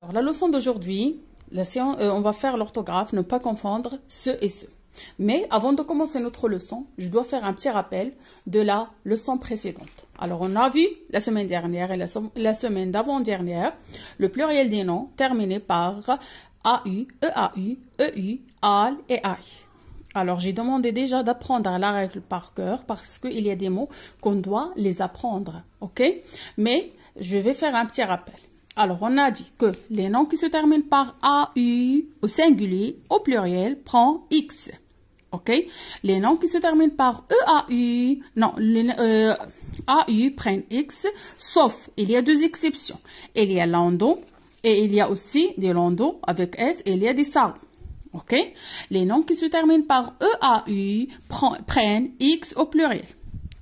Alors, la leçon d'aujourd'hui, euh, on va faire l'orthographe, ne pas confondre ce et ce. Mais avant de commencer notre leçon, je dois faire un petit rappel de la leçon précédente. Alors, on a vu la semaine dernière et la, semaine d'avant-dernière le pluriel des noms terminé par AU, e EU, AL et AI. Alors, j'ai demandé déjà d'apprendre la règle par cœur parce qu'il y a des mots qu'on doit les apprendre, ok? Mais je vais faire un petit rappel. Alors, on a dit que les noms qui se terminent par A-U au singulier, au pluriel, prend X. OK Les noms qui se terminent par E-A-U, non, les, euh, u AU prennent X, sauf il y a deux exceptions. Il y a Lando et il y a aussi des Lando avec S et il y a des Sao. OK Les noms qui se terminent par E-A-U prennent X au pluriel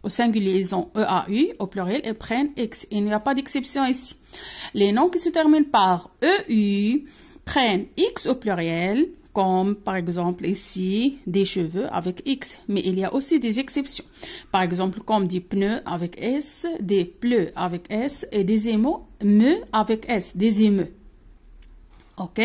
au singulier, ils ont EAU, au pluriel, ils prennent X. Il n'y a pas d'exception ici. Les noms qui se terminent par EU prennent X au pluriel, comme par exemple ici des cheveux avec X, mais il y a aussi des exceptions. Par exemple, comme des pneus avec S, des pleux avec S et des émaux, me avec S, des émeux. Ok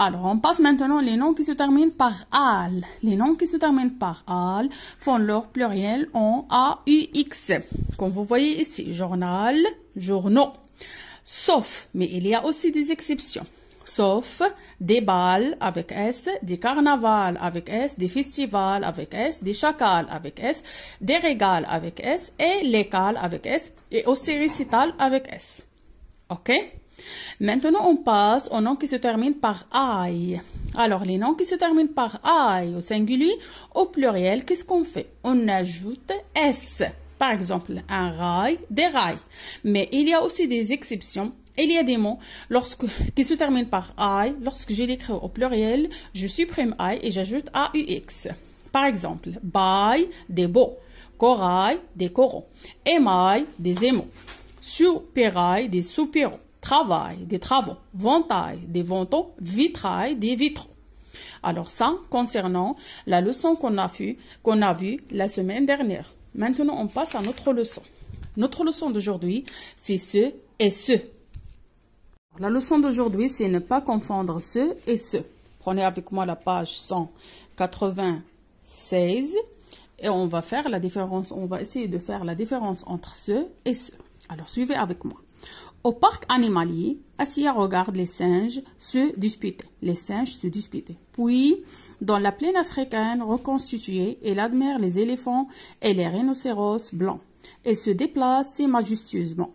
Alors, on passe maintenant les noms qui se terminent par al. Les noms qui se terminent par al font leur pluriel en x. comme vous voyez ici, journal, journaux. Sauf, mais il y a aussi des exceptions. Sauf des balles avec S, des carnavals avec S, des festivals avec S, des chacals avec S, des régales avec S et les cales avec S et aussi récital avec S. OK Maintenant, on passe aux noms qui se terminent par I. Alors, les noms qui se terminent par I au singulier, au pluriel, qu'est-ce qu'on fait On ajoute S. Par exemple, un rail, des rails. Mais il y a aussi des exceptions. Il y a des mots qui se terminent par I. Lorsque je l'écris au pluriel, je supprime I et j'ajoute AUX. Par exemple, by des beaux. Corail, des coraux. Émail, des émaux. Soupirail, des superaux travail, des travaux, ventail, des vantaux, vitrail, des vitraux. Alors ça, concernant la leçon qu'on a vue a vu la semaine dernière. Maintenant, on passe à notre leçon. Notre leçon d'aujourd'hui, c'est ce et ce. La leçon d'aujourd'hui, c'est ne pas confondre ce et ce. Prenez avec moi la page 196 et on va faire la différence, on va essayer de faire la différence entre ce et ce. Alors, suivez avec moi. Au parc animalier, Assia regarde les singes se disputer. Les singes se disputent. Puis, dans la plaine africaine reconstituée, elle admire les éléphants et les rhinocéros blancs. et se déplace si majestueusement.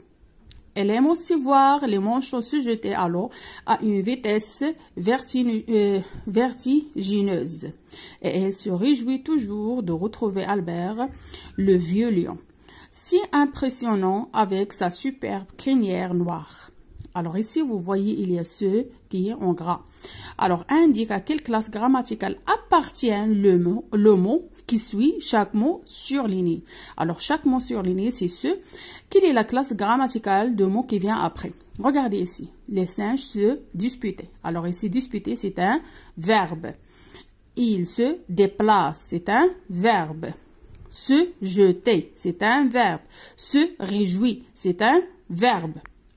Elle aime aussi voir les manchots se jeter à l'eau à une vitesse euh, vertigineuse. Et elle se réjouit toujours de retrouver Albert, le vieux lion si impressionnant avec sa superbe crinière noire. Alors ici, vous voyez, il y a ceux qui est en gras. Alors, indique à quelle classe grammaticale appartient le mot, qui suit chaque mot surligné. Alors, chaque mot surligné, c'est ce quelle est la classe grammaticale de mot qui vient après. Regardez ici, les singes se disputaient. Alors ici, disputer, c'est un verbe. Ils se déplacent, c'est un verbe. Se jeter, c'est un verbe. Se réjouir, c'est un verbe.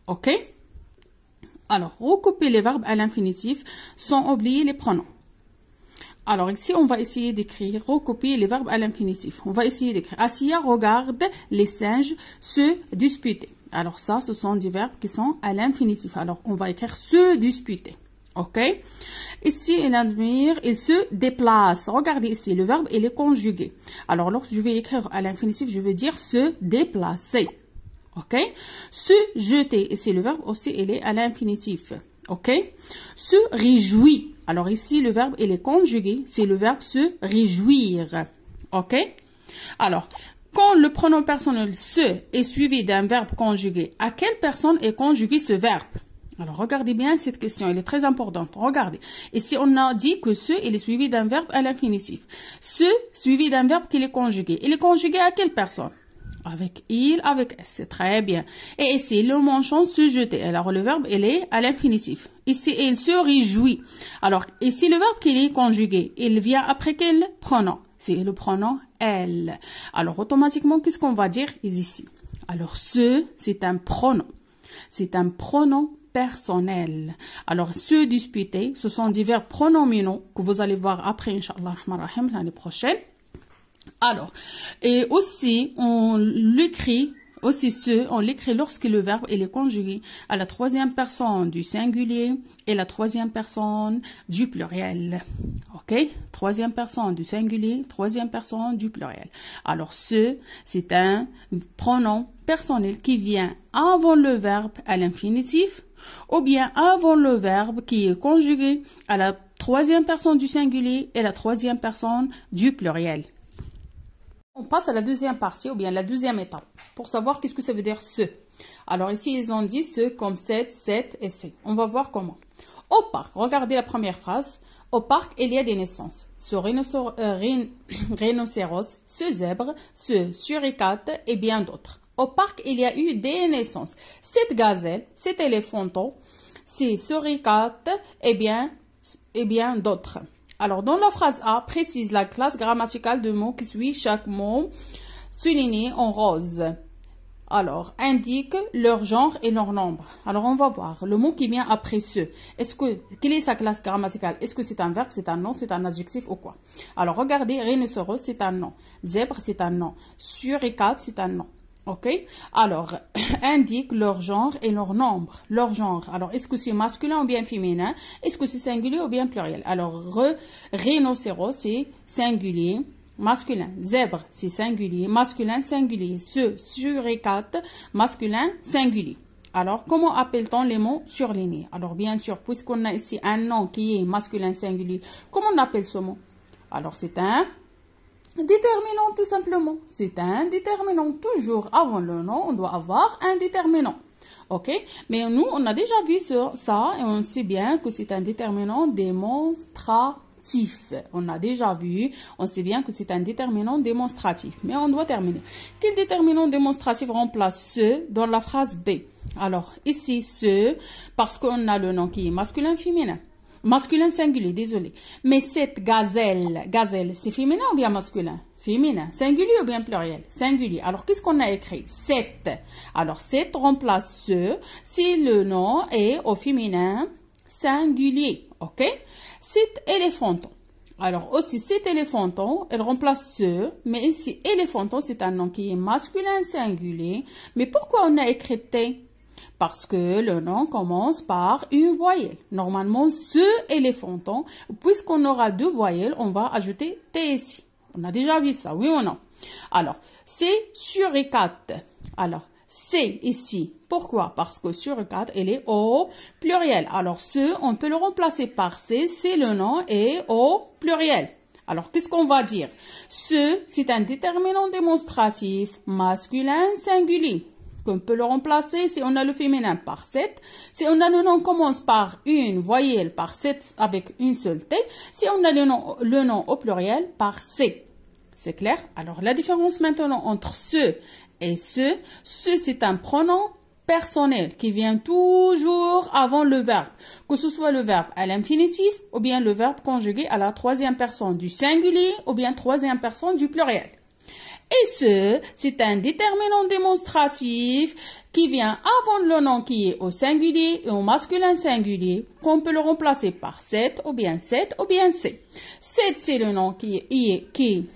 OK Alors, recouper les verbes à l'infinitif sans oublier les pronoms. Alors ici, on va essayer d'écrire, recopier les verbes à l'infinitif. On va essayer d'écrire. Assia regarde les singes se disputer. Alors ça, ce sont des verbes qui sont à l'infinitif. Alors, on va écrire se disputer. OK Ici, il admire, il se déplace. Regardez ici, le verbe, il est conjugué. Alors, lorsque je vais écrire à l'infinitif, je vais dire se déplacer. OK Se jeter. Ici, le verbe aussi, il est à l'infinitif. OK Se réjouir. Alors ici, le verbe, il est conjugué. C'est le verbe se réjouir. OK Alors, quand le pronom personnel se est suivi d'un verbe conjugué, à quelle personne est conjugué ce verbe alors, regardez bien cette question, elle est très importante. Regardez. Et si on a dit que ce, il est suivi d'un verbe à l'infinitif. Ce, suivi d'un verbe qui est conjugué. Il est conjugué à quelle personne Avec il, avec s. C'est très bien. Et ici, le manchon se jeter. Alors, le verbe, il est à l'infinitif. Ici, il se réjouit. Alors, ici, le verbe qui est conjugué, il vient après quel pronom C'est le pronom elle. Alors, automatiquement, qu'est-ce qu'on va dire ici Alors, ce, c'est un pronom. C'est un pronom personnel. Alors, ceux disputer, ce sont divers pronominaux que vous allez voir après, Inch'Allah, l'année prochaine. Alors, et aussi, on l'écrit aussi ce, on l'écrit lorsque le verbe est conjugué à la troisième personne du singulier et la troisième personne du pluriel. OK Troisième personne du singulier, troisième personne du pluriel. Alors ce, c'est un pronom personnel qui vient avant le verbe à l'infinitif ou bien avant le verbe qui est conjugué à la troisième personne du singulier et la troisième personne du pluriel. On passe à la deuxième partie ou bien la deuxième étape pour savoir qu'est-ce que ça veut dire ce. Alors ici, ils ont dit ce comme cette »,« cette » et c'est. On va voir comment. Au parc, regardez la première phrase. Au parc, il y a des naissances. Ce euh, rhinocéros ce zèbre, ce suricate et bien d'autres. Au parc, il y a eu des naissances. Cette gazelle, cet éléphant, ces suricates et eh bien, et eh bien d'autres. Alors, dans la phrase A, précise la classe grammaticale de mots qui suit chaque mot souligné en rose. Alors, indique leur genre et leur nombre. Alors, on va voir le mot qui vient après ce. Est-ce que, quelle est sa classe grammaticale Est-ce que c'est un verbe, c'est un nom, c'est un adjectif ou quoi Alors, regardez, rhinocéros, c'est un nom. Zèbre, c'est un nom. Suricate, c'est un nom. Ok Alors, indique leur genre et leur nombre. Leur genre. Alors, est-ce que c'est masculin ou bien féminin Est-ce que c'est singulier ou bien pluriel Alors, rhinocéros, c'est singulier. Masculin, zèbre, c'est singulier. Masculin, singulier. Ce, suricate, masculin, singulier. Alors, comment appelle-t-on les mots surlignés Alors, bien sûr, puisqu'on a ici un nom qui est masculin singulier, comment on appelle ce mot Alors, c'est un Déterminant tout simplement. C'est un déterminant. Toujours avant le nom, on doit avoir un déterminant. OK Mais nous, on a déjà vu ça et on sait bien que c'est un déterminant démonstratif. On a déjà vu, on sait bien que c'est un déterminant démonstratif. Mais on doit terminer. Quel déterminant démonstratif remplace ce dans la phrase B Alors, ici, ce, parce qu'on a le nom qui est masculin-féminin. Masculin singulier, désolé. Mais cette gazelle, gazelle, c'est féminin ou bien masculin Féminin. Singulier ou bien pluriel Singulier. Alors, qu'est-ce qu'on a écrit Cette. Alors, cette remplace ce si le nom est au féminin singulier. OK Cet éléphant. Alors aussi, cet éléphanton, elle remplace ce, mais ici, éléphanton, c'est un nom qui est masculin singulier. Mais pourquoi on a écrit T parce que le nom commence par une voyelle. Normalement, ce éléphanton, puisqu'on aura deux voyelles, on va ajouter T ici. On a déjà vu ça, oui ou non Alors, c'est sur 4. E Alors, c'est ici. Pourquoi Parce que sur 4, e elle est au pluriel. Alors, ce, on peut le remplacer par C, c'est le nom et au pluriel. Alors, qu'est-ce qu'on va dire Ce, c'est un déterminant démonstratif masculin singulier qu'on peut le remplacer. Si on a le féminin par 7, si on a le nom commence par une voyelle par 7 avec une seule T, si on a le nom, le nom au pluriel par C. C'est clair Alors la différence maintenant entre ce et ce, ce c'est un pronom personnel qui vient toujours avant le verbe, que ce soit le verbe à l'infinitif ou bien le verbe conjugué à la troisième personne du singulier ou bien troisième personne du pluriel. Et ce, c'est un déterminant démonstratif qui vient avant le nom qui est au singulier et au masculin singulier, qu'on peut le remplacer par 7 ou bien 7 ou bien c'est. 7, c'est le nom qui est, qui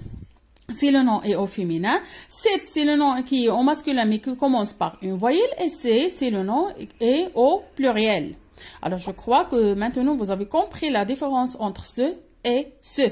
si le nom est au féminin, 7, c'est le nom qui est au masculin mais qui commence par une voyelle et c'est, c'est le nom est au pluriel. Alors, je crois que maintenant vous avez compris la différence entre ce et ce.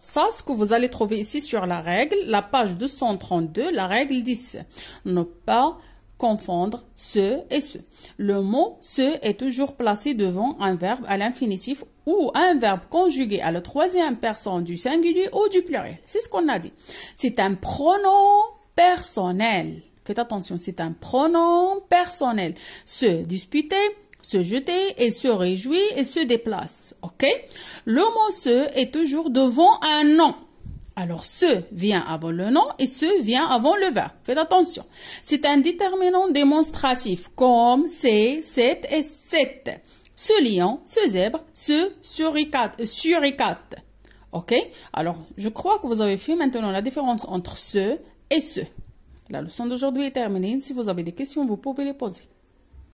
Ça, ce que vous allez trouver ici sur la règle, la page 232, la règle 10. Ne pas confondre ce et ce. Le mot ce est toujours placé devant un verbe à l'infinitif ou un verbe conjugué à la troisième personne du singulier ou du pluriel. C'est ce qu'on a dit. C'est un pronom personnel. Faites attention, c'est un pronom personnel. Se disputer, se jeter et se réjouit et se déplace. OK Le mot se est toujours devant un nom. Alors, ce vient avant le nom et ce vient avant le verbe. Faites attention. C'est un déterminant démonstratif comme c'est, c'est et c'est. Ce lion, ce zèbre, ce suricate, suricate. OK Alors, je crois que vous avez fait maintenant la différence entre ce et ce. La leçon d'aujourd'hui est terminée. Si vous avez des questions, vous pouvez les poser.